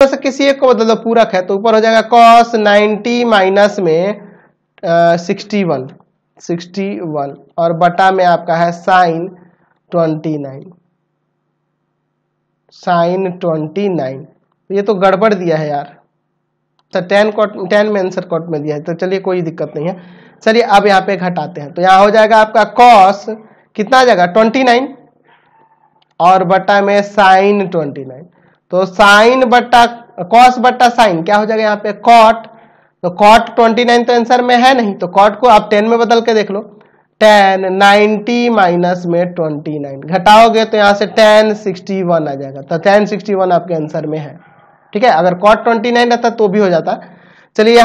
तो से किसी एक को बदल दो पूरक है तो ऊपर हो जाएगा कॉस 90 माइनस में सिक्सटी वन सिक्सटी वन और बटा में आपका है sine twenty nine sine twenty nine ये तो गड़बड़ दिया है यार तो टेन कॉट टेन में आंसर कॉट में दिया है तो चलिए कोई दिक्कत नहीं है चलिए अब यहाँ पे घटाते हैं तो यहाँ हो जाएगा आपका कॉस कितना आ जाएगा ट्वेंटी नाइन और बटा में साइन ट्वेंटी नाइन तो साइन बट्टा कॉस बट्टा साइन क्या हो जाएगा यहाँ पे कॉट तो कॉट 29 तो आंसर में है नहीं तो कॉट को आप 10 में बदल के देख लो 10 90 माइनस में 29 घटाओगे तो यहाँ से 10 61 आ जाएगा तो 10 61 आपके आंसर में है ठीक है अगर कॉट 29 रहता तो भी हो जाता चलिए